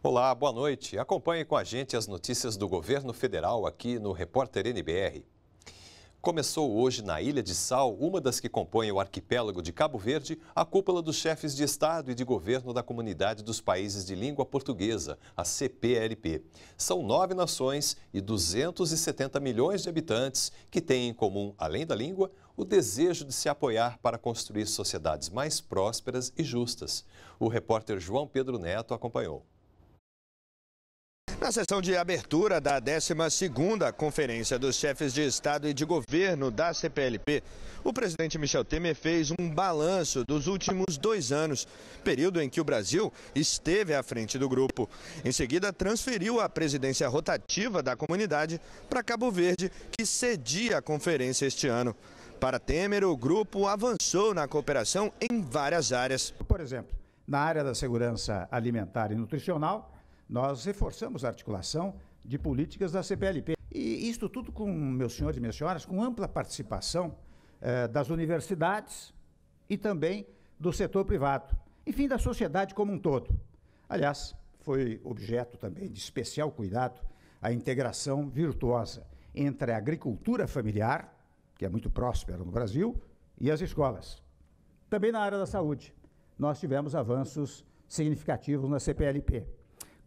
Olá, boa noite. Acompanhe com a gente as notícias do governo federal aqui no Repórter NBR. Começou hoje na Ilha de Sal, uma das que compõem o arquipélago de Cabo Verde, a cúpula dos chefes de Estado e de governo da Comunidade dos Países de Língua Portuguesa, a CPLP. São nove nações e 270 milhões de habitantes que têm em comum, além da língua, o desejo de se apoiar para construir sociedades mais prósperas e justas. O repórter João Pedro Neto acompanhou. Na sessão de abertura da 12ª Conferência dos Chefes de Estado e de Governo da CPLP, o presidente Michel Temer fez um balanço dos últimos dois anos, período em que o Brasil esteve à frente do grupo. Em seguida, transferiu a presidência rotativa da comunidade para Cabo Verde, que cedia a conferência este ano. Para Temer, o grupo avançou na cooperação em várias áreas. Por exemplo, na área da segurança alimentar e nutricional, nós reforçamos a articulação de políticas da CPLP. E isto tudo com, meus senhores e minhas senhoras, com ampla participação eh, das universidades e também do setor privado, enfim, da sociedade como um todo. Aliás, foi objeto também de especial cuidado a integração virtuosa entre a agricultura familiar, que é muito próspera no Brasil, e as escolas. Também na área da saúde, nós tivemos avanços significativos na CPLP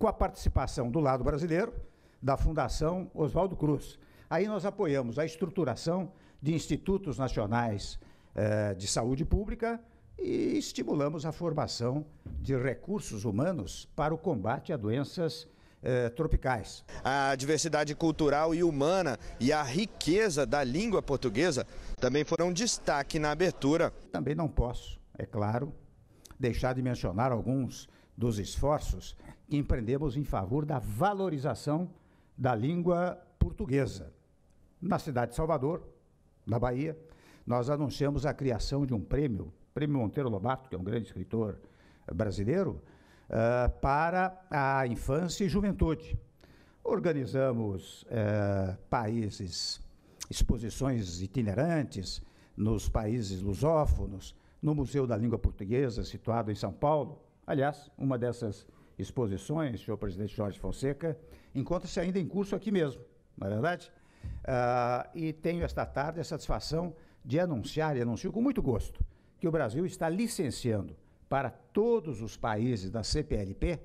com a participação do lado brasileiro, da Fundação Oswaldo Cruz. Aí nós apoiamos a estruturação de institutos nacionais eh, de saúde pública e estimulamos a formação de recursos humanos para o combate a doenças eh, tropicais. A diversidade cultural e humana e a riqueza da língua portuguesa também foram destaque na abertura. Também não posso, é claro, deixar de mencionar alguns dos esforços que empreendemos em favor da valorização da língua portuguesa. Na cidade de Salvador, na Bahia, nós anunciamos a criação de um prêmio, Prêmio Monteiro Lobato, que é um grande escritor brasileiro, uh, para a infância e juventude. Organizamos uh, países, exposições itinerantes nos países lusófonos, no Museu da Língua Portuguesa, situado em São Paulo, Aliás, uma dessas exposições, senhor presidente Jorge Fonseca, encontra-se ainda em curso aqui mesmo, não é verdade? Ah, e tenho esta tarde a satisfação de anunciar, e anuncio com muito gosto, que o Brasil está licenciando para todos os países da CPLP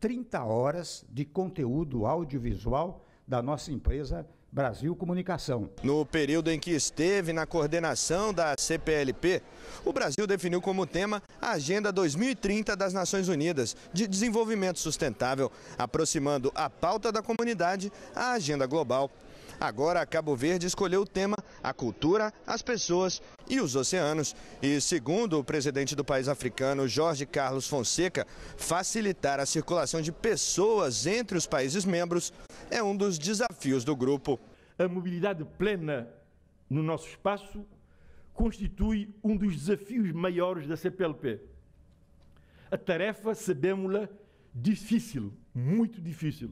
30 horas de conteúdo audiovisual da nossa empresa Brasil Comunicação. No período em que esteve na coordenação da CPLP, o Brasil definiu como tema a Agenda 2030 das Nações Unidas de Desenvolvimento Sustentável, aproximando a pauta da comunidade à agenda global. Agora, Cabo Verde escolheu o tema a cultura, as pessoas e os oceanos. E, segundo o presidente do país africano, Jorge Carlos Fonseca, facilitar a circulação de pessoas entre os países membros é um dos desafios do grupo. A mobilidade plena no nosso espaço constitui um dos desafios maiores da CPLP. A tarefa, sabemos-la, difícil, muito difícil.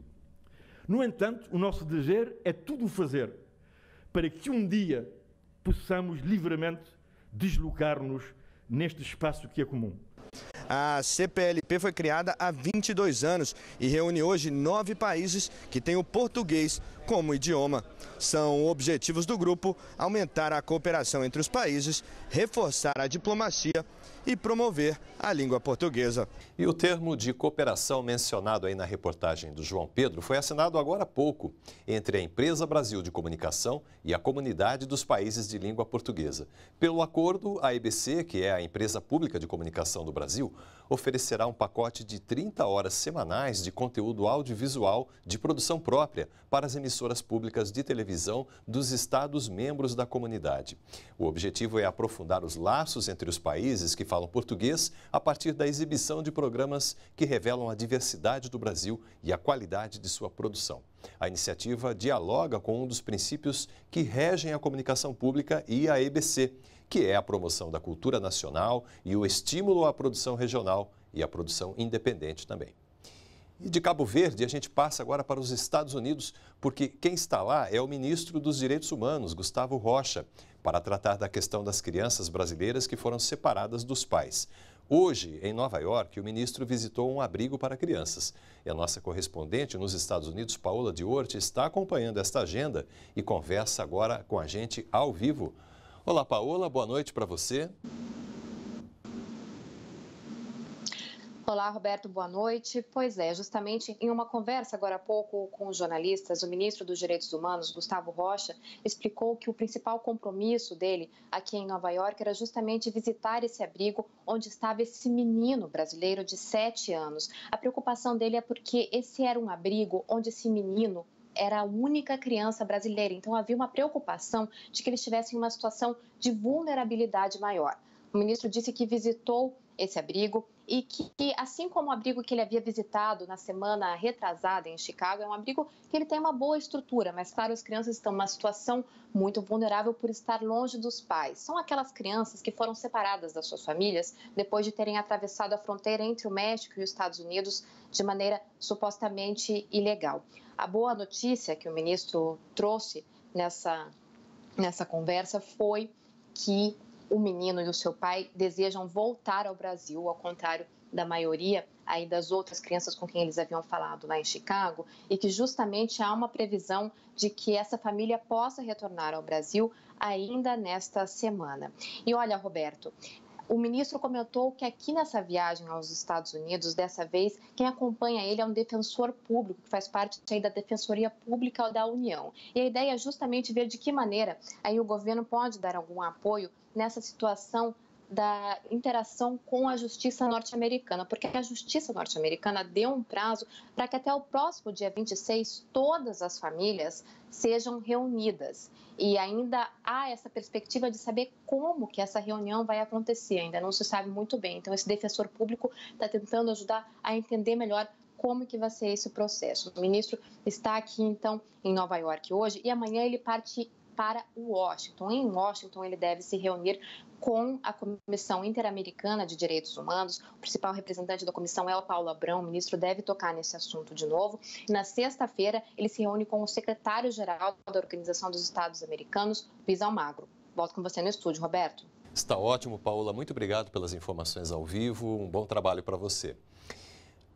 No entanto, o nosso dever é tudo fazer para que um dia possamos livremente deslocar-nos neste espaço que é comum. A CPLP foi criada há 22 anos e reúne hoje nove países que têm o português como idioma. São objetivos do grupo aumentar a cooperação entre os países, reforçar a diplomacia e promover a língua portuguesa. E o termo de cooperação mencionado aí na reportagem do João Pedro foi assinado agora há pouco entre a Empresa Brasil de Comunicação e a Comunidade dos Países de Língua Portuguesa. Pelo acordo, a EBC, que é a empresa pública de comunicação do Brasil, oferecerá um pacote de 30 horas semanais de conteúdo audiovisual de produção própria para as emissoras públicas de televisão dos estados membros da comunidade. O objetivo é aprofundar os laços entre os países que falam português a partir da exibição de programas que revelam a diversidade do Brasil e a qualidade de sua produção. A iniciativa dialoga com um dos princípios que regem a comunicação pública e a EBC, que é a promoção da cultura nacional e o estímulo à produção regional e à produção independente também. E de Cabo Verde, a gente passa agora para os Estados Unidos, porque quem está lá é o ministro dos Direitos Humanos, Gustavo Rocha, para tratar da questão das crianças brasileiras que foram separadas dos pais. Hoje, em Nova York, o ministro visitou um abrigo para crianças. E a nossa correspondente nos Estados Unidos, Paola Orte, está acompanhando esta agenda e conversa agora com a gente ao vivo. Olá, Paola, boa noite para você. Olá, Roberto, boa noite. Pois é, justamente em uma conversa agora há pouco com os jornalistas, o ministro dos Direitos Humanos, Gustavo Rocha, explicou que o principal compromisso dele aqui em Nova York era justamente visitar esse abrigo onde estava esse menino brasileiro de 7 anos. A preocupação dele é porque esse era um abrigo onde esse menino era a única criança brasileira, então havia uma preocupação de que ele estivesse em uma situação de vulnerabilidade maior. O ministro disse que visitou esse abrigo, e que, assim como o abrigo que ele havia visitado na semana retrasada em Chicago, é um abrigo que ele tem uma boa estrutura, mas claro, as crianças estão numa situação muito vulnerável por estar longe dos pais. São aquelas crianças que foram separadas das suas famílias depois de terem atravessado a fronteira entre o México e os Estados Unidos de maneira supostamente ilegal. A boa notícia que o ministro trouxe nessa, nessa conversa foi que o menino e o seu pai desejam voltar ao Brasil, ao contrário da maioria aí das outras crianças com quem eles haviam falado lá em Chicago, e que justamente há uma previsão de que essa família possa retornar ao Brasil ainda nesta semana. E olha, Roberto, o ministro comentou que aqui nessa viagem aos Estados Unidos, dessa vez, quem acompanha ele é um defensor público, que faz parte da Defensoria Pública da União. E a ideia é justamente ver de que maneira aí o governo pode dar algum apoio nessa situação da interação com a justiça norte-americana, porque a justiça norte-americana deu um prazo para que até o próximo dia 26 todas as famílias sejam reunidas. E ainda há essa perspectiva de saber como que essa reunião vai acontecer, ainda não se sabe muito bem. Então esse defensor público está tentando ajudar a entender melhor como que vai ser esse processo. O ministro está aqui então em Nova York hoje e amanhã ele parte para Washington. Em Washington, ele deve se reunir com a Comissão Interamericana de Direitos Humanos. O principal representante da comissão é o Paulo Abrão. O ministro deve tocar nesse assunto de novo. Na sexta-feira, ele se reúne com o secretário-geral da Organização dos Estados Americanos, Luiz Almagro. Volto com você no estúdio, Roberto. Está ótimo, Paula. Muito obrigado pelas informações ao vivo. Um bom trabalho para você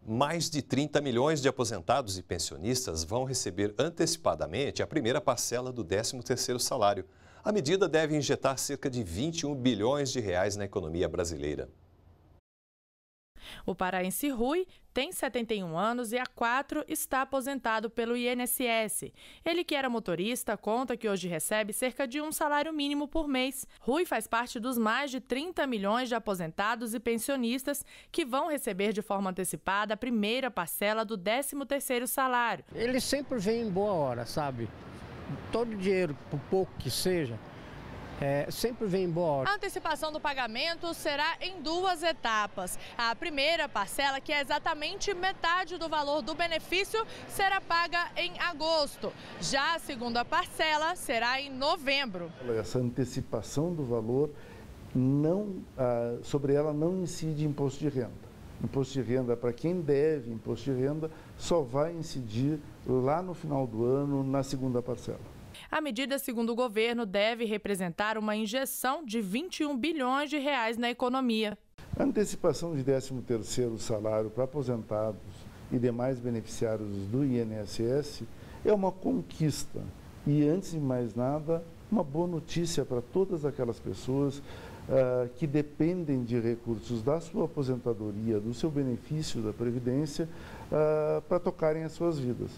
mais de 30 milhões de aposentados e pensionistas vão receber antecipadamente a primeira parcela do 13º salário. A medida deve injetar cerca de 21 bilhões de reais na economia brasileira. O paraense Rui tem 71 anos e há quatro está aposentado pelo INSS. Ele que era motorista conta que hoje recebe cerca de um salário mínimo por mês. Rui faz parte dos mais de 30 milhões de aposentados e pensionistas que vão receber de forma antecipada a primeira parcela do 13º salário. Ele sempre vem em boa hora, sabe? Todo dinheiro, por pouco que seja, é, sempre vem em boa hora. A antecipação do pagamento será em duas etapas. A primeira parcela, que é exatamente metade do valor do benefício, será paga em agosto. Já a segunda parcela será em novembro. Essa antecipação do valor, não, ah, sobre ela não incide imposto de renda. Imposto de renda para quem deve imposto de renda só vai incidir lá no final do ano, na segunda parcela. A medida, segundo o governo, deve representar uma injeção de 21 bilhões de reais na economia. A antecipação de 13º salário para aposentados e demais beneficiários do INSS é uma conquista e, antes de mais nada, uma boa notícia para todas aquelas pessoas uh, que dependem de recursos da sua aposentadoria, do seu benefício da Previdência, uh, para tocarem as suas vidas.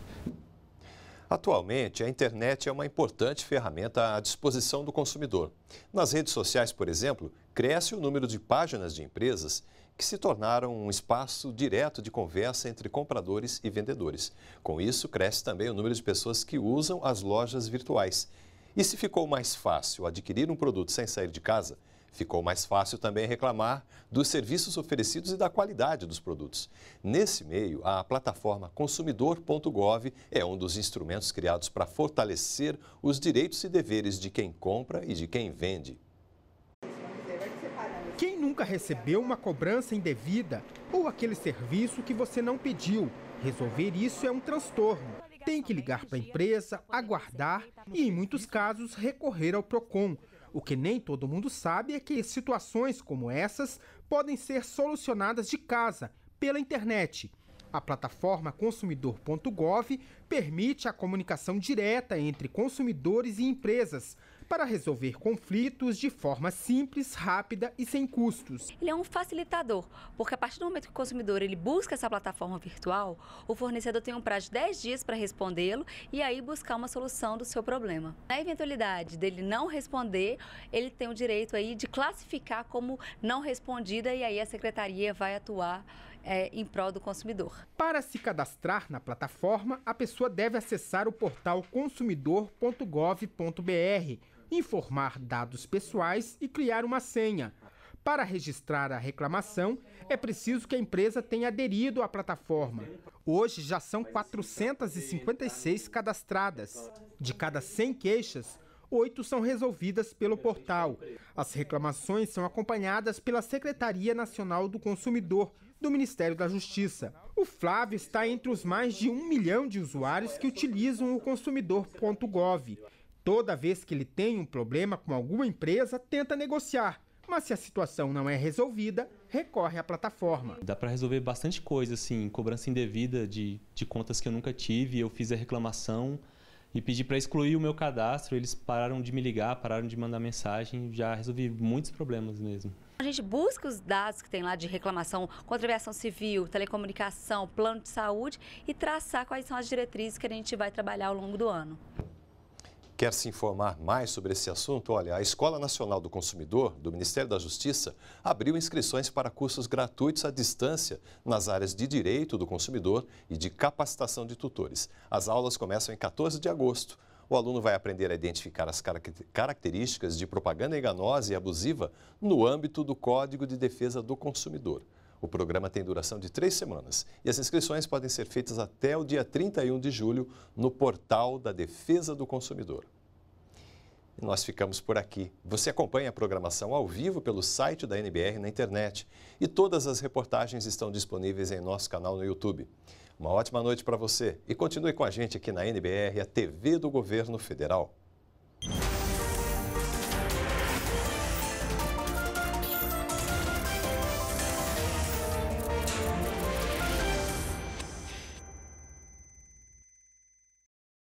Atualmente, a internet é uma importante ferramenta à disposição do consumidor. Nas redes sociais, por exemplo, cresce o número de páginas de empresas que se tornaram um espaço direto de conversa entre compradores e vendedores. Com isso, cresce também o número de pessoas que usam as lojas virtuais. E se ficou mais fácil adquirir um produto sem sair de casa, Ficou mais fácil também reclamar dos serviços oferecidos e da qualidade dos produtos. Nesse meio, a plataforma consumidor.gov é um dos instrumentos criados para fortalecer os direitos e deveres de quem compra e de quem vende. Quem nunca recebeu uma cobrança indevida ou aquele serviço que você não pediu? Resolver isso é um transtorno. Tem que ligar para a empresa, aguardar e, em muitos casos, recorrer ao PROCON o que nem todo mundo sabe é que situações como essas podem ser solucionadas de casa, pela internet. A plataforma consumidor.gov permite a comunicação direta entre consumidores e empresas, para resolver conflitos de forma simples, rápida e sem custos. Ele é um facilitador, porque a partir do momento que o consumidor ele busca essa plataforma virtual, o fornecedor tem um prazo de 10 dias para respondê-lo e aí buscar uma solução do seu problema. Na eventualidade dele não responder, ele tem o direito aí de classificar como não respondida e aí a secretaria vai atuar é, em prol do consumidor. Para se cadastrar na plataforma, a pessoa deve acessar o portal consumidor.gov.br informar dados pessoais e criar uma senha. Para registrar a reclamação, é preciso que a empresa tenha aderido à plataforma. Hoje já são 456 cadastradas. De cada 100 queixas, oito são resolvidas pelo portal. As reclamações são acompanhadas pela Secretaria Nacional do Consumidor do Ministério da Justiça. O Flávio está entre os mais de um milhão de usuários que utilizam o consumidor.gov Toda vez que ele tem um problema com alguma empresa, tenta negociar. Mas se a situação não é resolvida, recorre à plataforma. Dá para resolver bastante coisa, assim, cobrança indevida de, de contas que eu nunca tive, eu fiz a reclamação e pedi para excluir o meu cadastro, eles pararam de me ligar, pararam de mandar mensagem, já resolvi muitos problemas mesmo. A gente busca os dados que tem lá de reclamação contra aviação civil, telecomunicação, plano de saúde e traçar quais são as diretrizes que a gente vai trabalhar ao longo do ano. Quer se informar mais sobre esse assunto? Olha, a Escola Nacional do Consumidor, do Ministério da Justiça, abriu inscrições para cursos gratuitos à distância nas áreas de direito do consumidor e de capacitação de tutores. As aulas começam em 14 de agosto. O aluno vai aprender a identificar as características de propaganda enganosa e abusiva no âmbito do Código de Defesa do Consumidor. O programa tem duração de três semanas e as inscrições podem ser feitas até o dia 31 de julho no portal da Defesa do Consumidor. E nós ficamos por aqui. Você acompanha a programação ao vivo pelo site da NBR na internet e todas as reportagens estão disponíveis em nosso canal no YouTube. Uma ótima noite para você e continue com a gente aqui na NBR, a TV do Governo Federal.